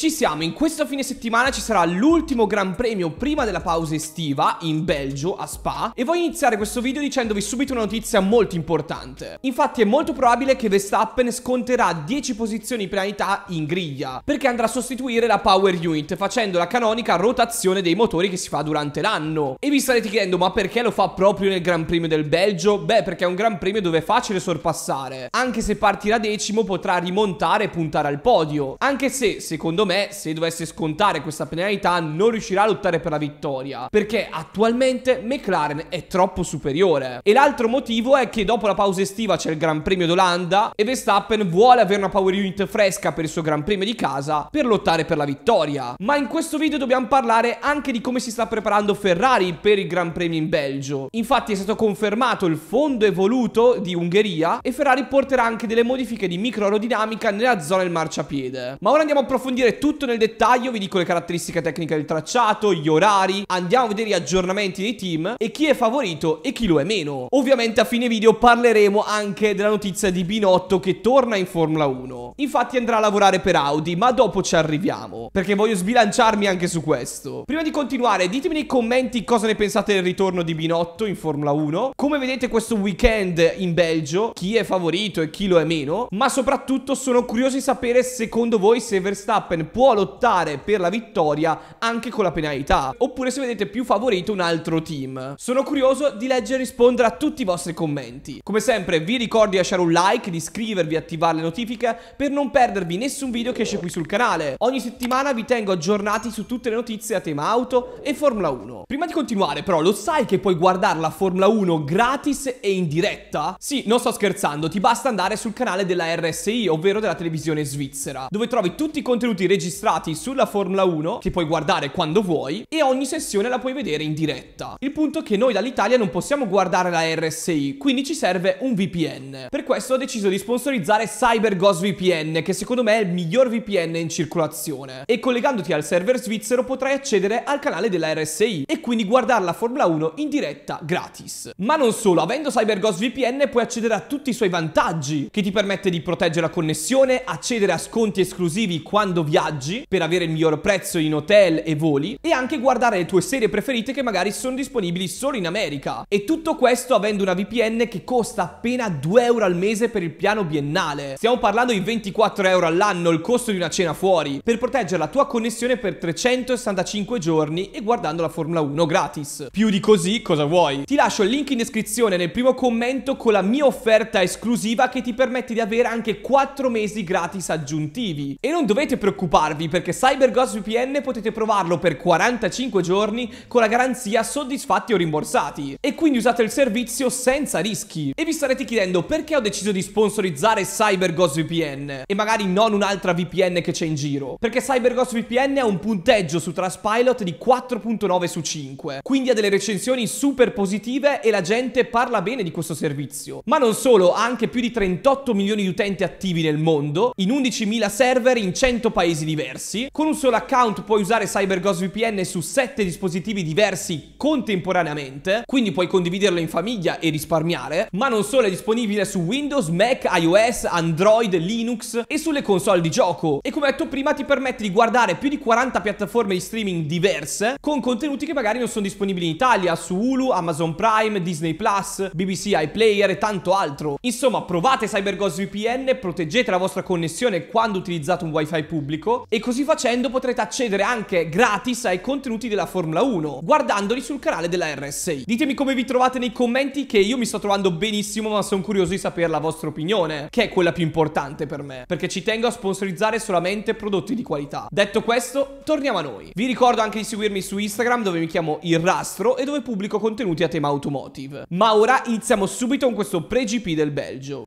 Ci siamo, in questo fine settimana ci sarà l'ultimo gran premio prima della pausa estiva in Belgio, a Spa, e voglio iniziare questo video dicendovi subito una notizia molto importante. Infatti è molto probabile che Verstappen sconterà 10 posizioni penalità in griglia, perché andrà a sostituire la Power Unit facendo la canonica rotazione dei motori che si fa durante l'anno. E vi starete chiedendo ma perché lo fa proprio nel Gran Premio del Belgio? Beh perché è un Gran Premio dove è facile sorpassare, anche se partirà decimo potrà rimontare e puntare al podio, anche se secondo me me, se dovesse scontare questa penalità, non riuscirà a lottare per la vittoria. Perché attualmente McLaren è troppo superiore. E l'altro motivo è che dopo la pausa estiva c'è il Gran Premio d'Olanda e Verstappen vuole avere una power unit fresca per il suo Gran Premio di casa per lottare per la vittoria. Ma in questo video dobbiamo parlare anche di come si sta preparando Ferrari per il Gran Premio in Belgio. Infatti è stato confermato il fondo evoluto di Ungheria e Ferrari porterà anche delle modifiche di micro aerodinamica nella zona del marciapiede. Ma ora andiamo a approfondire tutto nel dettaglio, vi dico le caratteristiche tecniche del tracciato, gli orari, andiamo a vedere gli aggiornamenti dei team e chi è favorito e chi lo è meno. Ovviamente a fine video parleremo anche della notizia di Binotto che torna in Formula 1. Infatti andrà a lavorare per Audi, ma dopo ci arriviamo, perché voglio sbilanciarmi anche su questo. Prima di continuare, ditemi nei commenti cosa ne pensate del ritorno di Binotto in Formula 1, come vedete questo weekend in Belgio, chi è favorito e chi lo è meno, ma soprattutto sono curioso di sapere secondo voi se Verstappen Verstappen può lottare per la vittoria anche con la penalità, oppure se vedete più favorito un altro team. Sono curioso di leggere e rispondere a tutti i vostri commenti. Come sempre vi ricordo di lasciare un like, di iscrivervi, e attivare le notifiche per non perdervi nessun video che esce qui sul canale. Ogni settimana vi tengo aggiornati su tutte le notizie a tema auto e Formula 1. Prima di continuare però lo sai che puoi guardare la Formula 1 gratis e in diretta? Sì, non sto scherzando, ti basta andare sul canale della RSI, ovvero della televisione svizzera, dove trovi tutti i contenuti registrati sulla Formula 1 che puoi guardare quando vuoi e ogni sessione la puoi vedere in diretta. Il punto è che noi dall'Italia non possiamo guardare la RSI, quindi ci serve un VPN. Per questo ho deciso di sponsorizzare CyberGhost VPN, che secondo me è il miglior VPN in circolazione. E collegandoti al server svizzero potrai accedere al canale della RSI e quindi guardare la Formula 1 in diretta gratis. Ma non solo, avendo CyberGhost VPN puoi accedere a tutti i suoi vantaggi, che ti permette di proteggere la connessione, accedere a sconti esclusivi quando viaggi viaggi per avere il miglior prezzo in hotel e voli e anche guardare le tue serie preferite che magari sono disponibili solo in America. E tutto questo avendo una VPN che costa appena 2 euro al mese per il piano biennale. Stiamo parlando di 24 euro all'anno, il costo di una cena fuori, per proteggere la tua connessione per 365 giorni e guardando la Formula 1 gratis. Più di così cosa vuoi? Ti lascio il link in descrizione nel primo commento con la mia offerta esclusiva che ti permette di avere anche 4 mesi gratis aggiuntivi. E non dovete preoccuparvi preoccuparvi perché CyberGhost VPN potete provarlo per 45 giorni con la garanzia soddisfatti o rimborsati e quindi usate il servizio senza rischi. E vi starete chiedendo perché ho deciso di sponsorizzare CyberGhost VPN e magari non un'altra VPN che c'è in giro, perché CyberGhost VPN ha un punteggio su Trustpilot di 4.9 su 5, quindi ha delle recensioni super positive e la gente parla bene di questo servizio. Ma non solo, ha anche più di 38 milioni di utenti attivi nel mondo, in 11.000 server in 100 paesi paesi diversi. Con un solo account puoi usare CyberGhost VPN su 7 dispositivi diversi contemporaneamente, quindi puoi condividerlo in famiglia e risparmiare, ma non solo è disponibile su Windows, Mac, iOS, Android, Linux e sulle console di gioco. E come detto prima ti permette di guardare più di 40 piattaforme di streaming diverse con contenuti che magari non sono disponibili in Italia, su Hulu, Amazon Prime, Disney Plus, BBC iPlayer e tanto altro. Insomma, provate CyberGhost VPN, proteggete la vostra connessione quando utilizzate un wifi pubblico pubblico e così facendo potrete accedere anche gratis ai contenuti della Formula 1 guardandoli sul canale della RSI. Ditemi come vi trovate nei commenti che io mi sto trovando benissimo ma sono curioso di sapere la vostra opinione che è quella più importante per me perché ci tengo a sponsorizzare solamente prodotti di qualità. Detto questo torniamo a noi. Vi ricordo anche di seguirmi su Instagram dove mi chiamo Il Rastro e dove pubblico contenuti a tema automotive. Ma ora iniziamo subito con questo pre-GP del Belgio.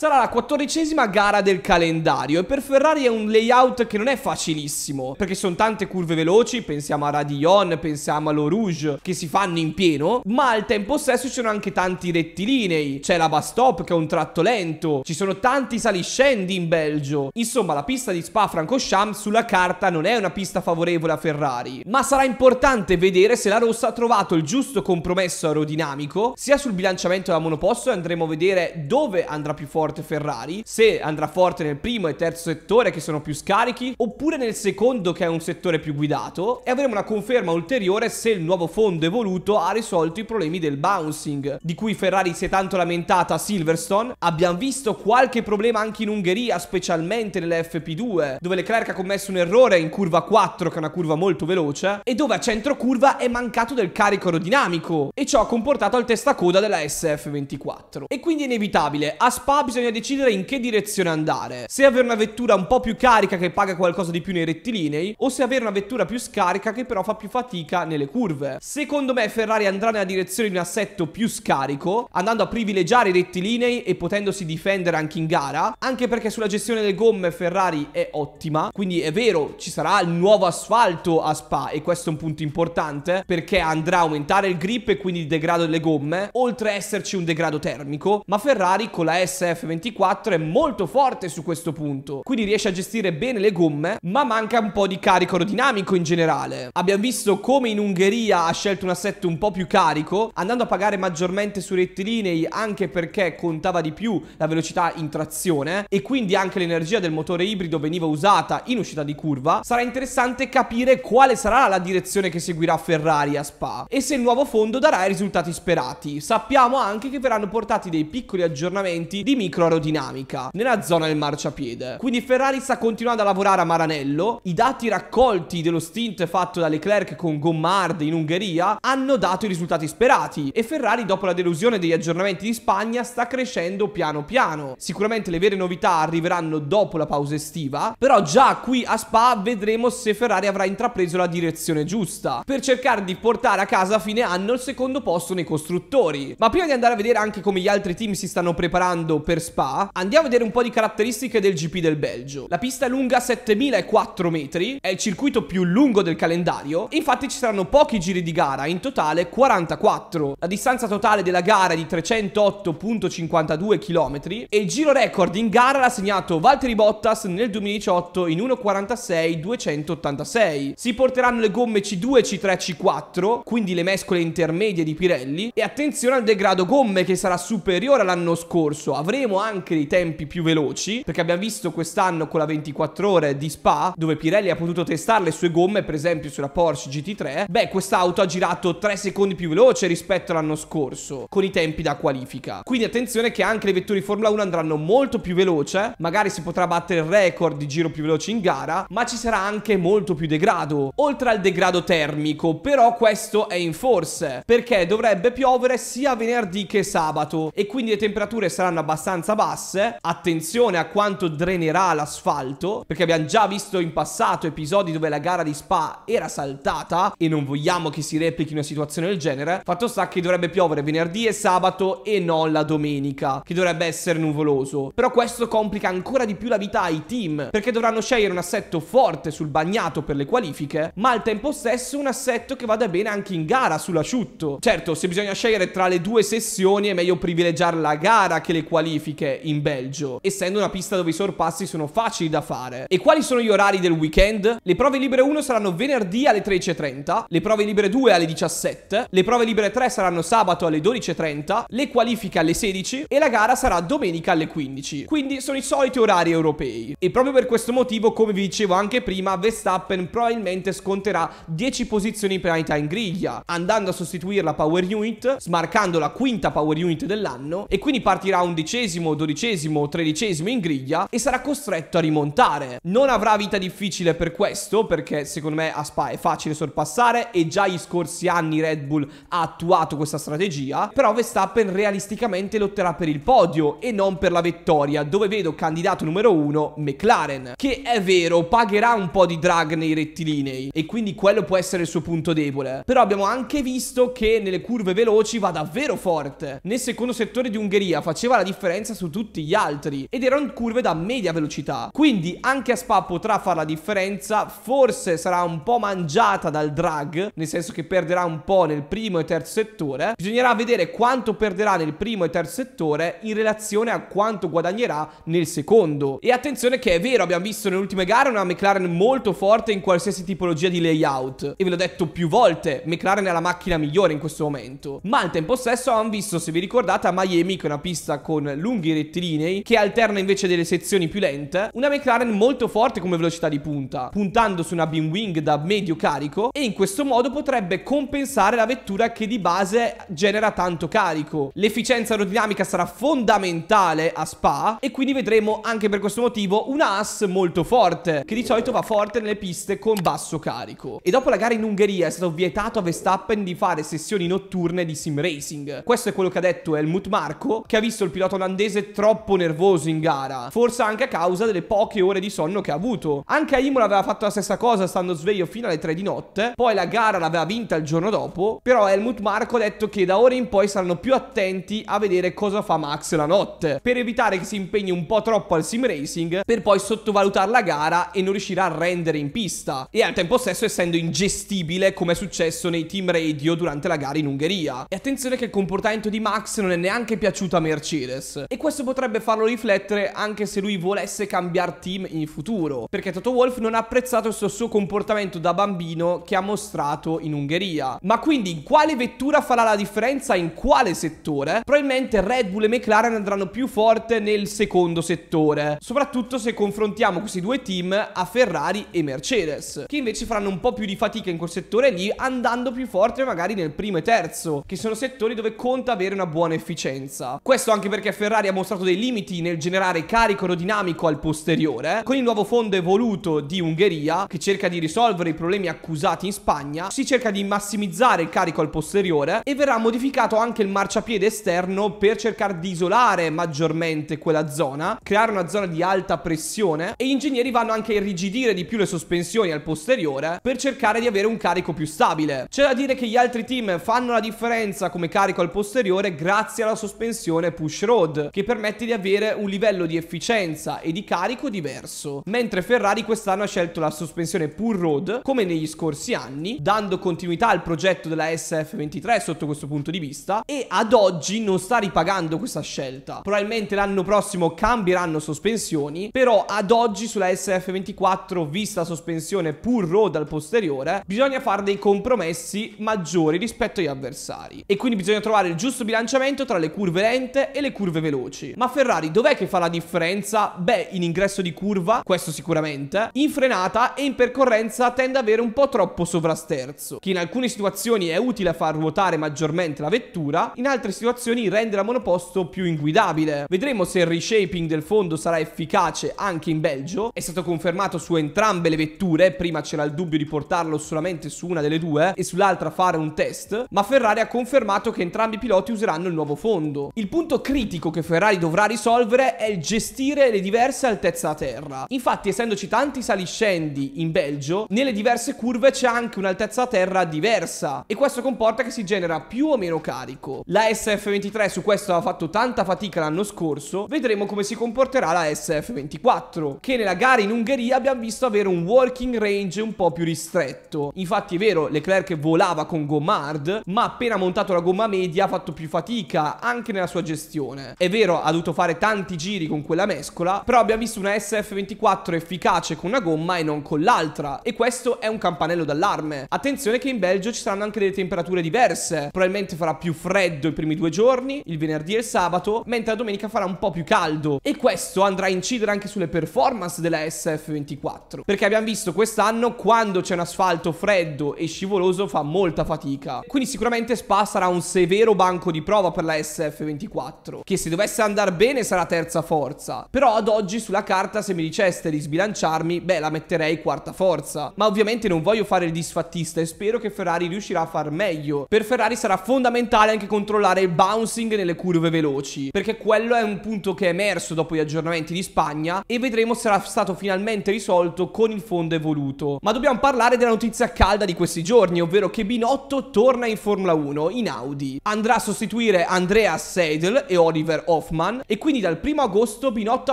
Sarà la quattordicesima gara del calendario e per Ferrari è un layout che non è facilissimo, perché sono tante curve veloci, pensiamo a Radion, pensiamo allo Rouge, che si fanno in pieno, ma al tempo stesso ci sono anche tanti rettilinei, c'è la bus stop che è un tratto lento, ci sono tanti saliscendi in Belgio. Insomma, la pista di Spa-Francorchamps sulla carta non è una pista favorevole a Ferrari, ma sarà importante vedere se la rossa ha trovato il giusto compromesso aerodinamico, sia sul bilanciamento della monoposto e andremo a vedere dove andrà più forte forte Ferrari, se andrà forte nel primo e terzo settore che sono più scarichi, oppure nel secondo che è un settore più guidato, e avremo una conferma ulteriore se il nuovo fondo evoluto ha risolto i problemi del bouncing, di cui Ferrari si è tanto lamentata a Silverstone. Abbiamo visto qualche problema anche in Ungheria, specialmente nelle FP2, dove Leclerc ha commesso un errore in curva 4, che è una curva molto veloce, e dove a centro curva è mancato del carico aerodinamico, e ciò ha comportato al testacoda della SF24. E quindi è inevitabile, a Spa bisogna bisogna decidere in che direzione andare. Se avere una vettura un po' più carica che paga qualcosa di più nei rettilinei o se avere una vettura più scarica che però fa più fatica nelle curve. Secondo me Ferrari andrà nella direzione di un assetto più scarico, andando a privilegiare i rettilinei e potendosi difendere anche in gara, anche perché sulla gestione delle gomme Ferrari è ottima, quindi è vero ci sarà il nuovo asfalto a Spa e questo è un punto importante perché andrà a aumentare il grip e quindi il degrado delle gomme, oltre a esserci un degrado termico, ma Ferrari con la SF 24 è molto forte su questo punto, quindi riesce a gestire bene le gomme, ma manca un po' di carico aerodinamico in generale. Abbiamo visto come in Ungheria ha scelto un assetto un po' più carico, andando a pagare maggiormente su rettilinei anche perché contava di più la velocità in trazione e quindi anche l'energia del motore ibrido veniva usata in uscita di curva. Sarà interessante capire quale sarà la direzione che seguirà Ferrari a Spa e se il nuovo fondo darà i risultati sperati. Sappiamo anche che verranno portati dei piccoli aggiornamenti di micro micro aerodinamica nella zona del marciapiede. Quindi Ferrari sta continuando a lavorare a Maranello. I dati raccolti dello stint fatto da Leclerc con Gommard in Ungheria hanno dato i risultati sperati e Ferrari dopo la delusione degli aggiornamenti di Spagna sta crescendo piano piano. Sicuramente le vere novità arriveranno dopo la pausa estiva, però già qui a Spa vedremo se Ferrari avrà intrapreso la direzione giusta per cercare di portare a casa a fine anno il secondo posto nei costruttori. Ma prima di andare a vedere anche come gli altri team si stanno preparando per Spa, andiamo a vedere un po' di caratteristiche del GP del Belgio. La pista è lunga 7004 metri, è il circuito più lungo del calendario, infatti ci saranno pochi giri di gara, in totale 44. La distanza totale della gara è di 308.52 km e il giro record in gara l'ha segnato Valtteri Bottas nel 2018 in 1.46.286. Si porteranno le gomme C2, C3, C4, quindi le mescole intermedie di Pirelli, e attenzione al degrado gomme che sarà superiore all'anno scorso, avremo anche dei tempi più veloci, perché abbiamo visto quest'anno con la 24 ore di Spa, dove Pirelli ha potuto testare le sue gomme, per esempio sulla Porsche GT3, beh, quest'auto ha girato 3 secondi più veloce rispetto all'anno scorso, con i tempi da qualifica. Quindi attenzione che anche le vetture di Formula 1 andranno molto più veloce, magari si potrà battere il record di giro più veloce in gara, ma ci sarà anche molto più degrado, oltre al degrado termico, però questo è in forse, perché dovrebbe piovere sia venerdì che sabato, e quindi le temperature saranno abbastanza abbastanza basse, attenzione a quanto drenerà l'asfalto, perché abbiamo già visto in passato episodi dove la gara di Spa era saltata e non vogliamo che si replichi una situazione del genere. Fatto sta che dovrebbe piovere venerdì e sabato e non la domenica, che dovrebbe essere nuvoloso. Però questo complica ancora di più la vita ai team, perché dovranno scegliere un assetto forte sul bagnato per le qualifiche, ma al tempo stesso un assetto che vada bene anche in gara sull'asciutto. Certo, se bisogna scegliere tra le due sessioni è meglio privilegiare la gara che le qualifiche qualifiche in Belgio, essendo una pista dove i sorpassi sono facili da fare. E quali sono gli orari del weekend? Le prove libere 1 saranno venerdì alle 13.30, le prove libere 2 alle 17, le prove libere 3 saranno sabato alle 12.30, le qualifiche alle 16 e la gara sarà domenica alle 15. Quindi sono i soliti orari europei. E proprio per questo motivo, come vi dicevo anche prima, Verstappen probabilmente sconterà 10 posizioni in penalità in griglia, andando a sostituire la power unit, smarcando la quinta power unit dell'anno e quindi partirà undicesimo undicesimo, dodicesimo, tredicesimo in griglia e sarà costretto a rimontare. Non avrà vita difficile per questo, perché secondo me a Spa è facile sorpassare e già gli scorsi anni Red Bull ha attuato questa strategia, però Verstappen realisticamente lotterà per il podio e non per la vittoria, dove vedo candidato numero uno McLaren, che è vero, pagherà un po' di drag nei rettilinei e quindi quello può essere il suo punto debole. Però abbiamo anche visto che nelle curve veloci va davvero forte. Nel secondo settore di Ungheria faceva la differenza differenza su tutti gli altri ed erano curve da media velocità. Quindi anche a Spa potrà fare la differenza, forse sarà un po' mangiata dal drag, nel senso che perderà un po' nel primo e terzo settore. Bisognerà vedere quanto perderà nel primo e terzo settore in relazione a quanto guadagnerà nel secondo. E attenzione che è vero, abbiamo visto nelle ultime gare una McLaren molto forte in qualsiasi tipologia di layout. E ve l'ho detto più volte, McLaren è la macchina migliore in questo momento. Ma al tempo stesso abbiamo visto, se vi ricordate, a Miami, che è una pista con lungo lunghi rettilinei che alterna invece delle sezioni più lente, una McLaren molto forte come velocità di punta, puntando su una bin wing da medio carico e in questo modo potrebbe compensare la vettura che di base genera tanto carico. L'efficienza aerodinamica sarà fondamentale a Spa e quindi vedremo anche per questo motivo una AS molto forte, che di solito va forte nelle piste con basso carico. E dopo la gara in Ungheria è stato vietato a Verstappen di fare sessioni notturne di sim racing. Questo è quello che ha detto Helmut Marco, che ha visto il pilota olandese Paese troppo nervoso in gara, forse anche a causa delle poche ore di sonno che ha avuto. Anche a Imola aveva fatto la stessa cosa stando sveglio fino alle 3 di notte, poi la gara l'aveva vinta il giorno dopo, però Helmut Marco ha detto che da ora in poi saranno più attenti a vedere cosa fa Max la notte, per evitare che si impegni un po' troppo al sim racing, per poi sottovalutare la gara e non riuscire a rendere in pista, e al tempo stesso essendo ingestibile come è successo nei team radio durante la gara in Ungheria. E attenzione che il comportamento di Max non è neanche piaciuto a Mercedes, e questo potrebbe farlo riflettere anche se lui volesse cambiare team in futuro, perché Toto Wolf non ha apprezzato questo suo comportamento da bambino che ha mostrato in Ungheria. Ma quindi in quale vettura farà la differenza in quale settore? Probabilmente Red Bull e McLaren andranno più forte nel secondo settore, soprattutto se confrontiamo questi due team a Ferrari e Mercedes, che invece faranno un po' più di fatica in quel settore lì andando più forte magari nel primo e terzo, che sono settori dove conta avere una buona efficienza. Questo anche perché Ferrari ha mostrato dei limiti nel generare carico aerodinamico al posteriore, con il nuovo fondo evoluto di Ungheria, che cerca di risolvere i problemi accusati in Spagna, si cerca di massimizzare il carico al posteriore e verrà modificato anche il marciapiede esterno per cercare di isolare maggiormente quella zona, creare una zona di alta pressione e gli ingegneri vanno anche a irrigidire di più le sospensioni al posteriore per cercare di avere un carico più stabile. C'è da dire che gli altri team fanno la differenza come carico al posteriore grazie alla sospensione push road che permette di avere un livello di efficienza e di carico diverso, mentre Ferrari quest'anno ha scelto la sospensione pull road come negli scorsi anni, dando continuità al progetto della SF23 sotto questo punto di vista e ad oggi non sta ripagando questa scelta. Probabilmente l'anno prossimo cambieranno sospensioni, però ad oggi sulla SF24 vista sospensione pull road al posteriore, bisogna fare dei compromessi maggiori rispetto agli avversari e quindi bisogna trovare il giusto bilanciamento tra le curve lente e le curve veloci veloci. Ma Ferrari dov'è che fa la differenza? Beh, in ingresso di curva, questo sicuramente, in frenata e in percorrenza tende ad avere un po' troppo sovrasterzo, che in alcune situazioni è utile a far ruotare maggiormente la vettura, in altre situazioni rende la monoposto più inguidabile. Vedremo se il reshaping del fondo sarà efficace anche in Belgio, è stato confermato su entrambe le vetture, prima c'era il dubbio di portarlo solamente su una delle due e sull'altra fare un test, ma Ferrari ha confermato che entrambi i piloti useranno il nuovo fondo. Il punto critico che Ferrari dovrà risolvere è il gestire le diverse altezze da terra. Infatti, essendoci tanti saliscendi in Belgio, nelle diverse curve c'è anche un'altezza da terra diversa e questo comporta che si genera più o meno carico. La SF23 su questo ha fatto tanta fatica l'anno scorso, vedremo come si comporterà la SF24, che nella gara in Ungheria abbiamo visto avere un working range un po' più ristretto. Infatti è vero, Leclerc volava con gomma hard, ma appena montato la gomma media ha fatto più fatica anche nella sua gestione. È vero vero ha dovuto fare tanti giri con quella mescola, però abbiamo visto una SF24 efficace con una gomma e non con l'altra. E questo è un campanello d'allarme. Attenzione che in Belgio ci saranno anche delle temperature diverse. Probabilmente farà più freddo i primi due giorni, il venerdì e il sabato, mentre la domenica farà un po' più caldo. E questo andrà a incidere anche sulle performance della SF24. Perché abbiamo visto quest'anno quando c'è un asfalto freddo e scivoloso fa molta fatica. Quindi sicuramente Spa sarà un severo banco di prova per la SF24. Che se dovesse dovesse andare bene sarà terza forza. Però ad oggi sulla carta se mi diceste di sbilanciarmi, beh la metterei quarta forza. Ma ovviamente non voglio fare il disfattista e spero che Ferrari riuscirà a far meglio. Per Ferrari sarà fondamentale anche controllare il bouncing nelle curve veloci, perché quello è un punto che è emerso dopo gli aggiornamenti di Spagna e vedremo se sarà stato finalmente risolto con il fondo evoluto. Ma dobbiamo parlare della notizia calda di questi giorni, ovvero che Binotto torna in Formula 1 in Audi. Andrà a sostituire Andrea Seidel e Oliver Orban Hoffman e quindi dal 1 agosto Binotto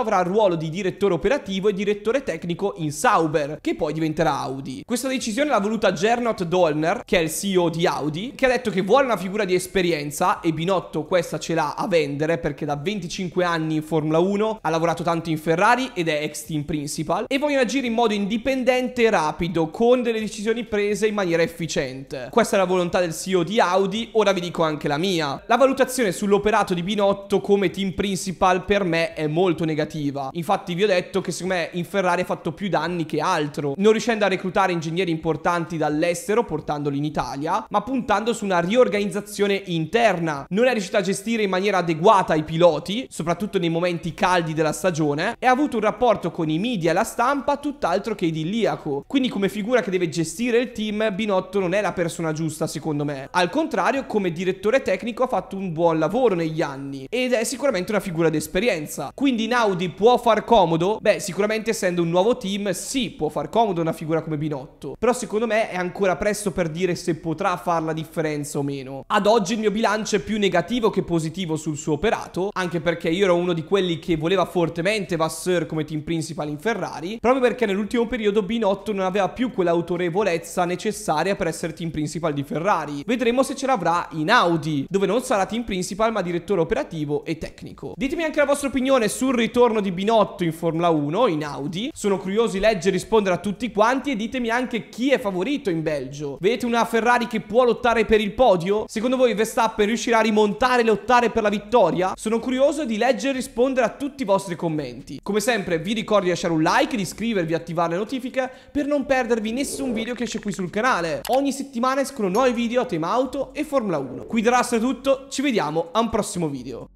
avrà il ruolo di direttore operativo e direttore tecnico in Sauber, che poi diventerà Audi. Questa decisione l'ha voluta Gernot Dolner, che è il CEO di Audi, che ha detto che vuole una figura di esperienza e Binotto questa ce l'ha a vendere perché da 25 anni in Formula 1 ha lavorato tanto in Ferrari ed è ex team principal e vogliono agire in modo indipendente e rapido con delle decisioni prese in maniera efficiente. Questa è la volontà del CEO di Audi, ora vi dico anche la mia. La valutazione sull'operato di Binotto come team principal per me è molto negativa. Infatti vi ho detto che secondo me in Ferrari ha fatto più danni che altro, non riuscendo a reclutare ingegneri importanti dall'estero portandoli in Italia, ma puntando su una riorganizzazione interna. Non è riuscita a gestire in maniera adeguata i piloti, soprattutto nei momenti caldi della stagione, e ha avuto un rapporto con i media e la stampa tutt'altro che idilliaco. Quindi come figura che deve gestire il team, Binotto non è la persona giusta secondo me. Al contrario, come direttore tecnico ha fatto un buon lavoro negli anni ed è sicuramente sicuramente una figura d'esperienza. Quindi Naudi può far comodo? Beh, sicuramente essendo un nuovo team, sì, può far comodo una figura come Binotto. Però secondo me è ancora presto per dire se potrà far la differenza o meno. Ad oggi il mio bilancio è più negativo che positivo sul suo operato, anche perché io ero uno di quelli che voleva fortemente Vasseur come team principal in Ferrari, proprio perché nell'ultimo periodo Binotto non aveva più quell'autorevolezza necessaria per essere team principal di Ferrari. Vedremo se ce l'avrà in Audi, dove non sarà team principal ma direttore operativo e tecnico tecnico. Ditemi anche la vostra opinione sul ritorno di Binotto in Formula 1, in Audi. Sono curioso di leggere e rispondere a tutti quanti e ditemi anche chi è favorito in Belgio. Vedete una Ferrari che può lottare per il podio? Secondo voi Verstappen riuscirà a rimontare e lottare per la vittoria? Sono curioso di leggere e rispondere a tutti i vostri commenti. Come sempre vi ricordo di lasciare un like, di iscrivervi, e attivare le notifiche per non perdervi nessun video che esce qui sul canale. Ogni settimana escono nuovi video a tema auto e Formula 1. Qui da Rastra è tutto, ci vediamo a un prossimo video.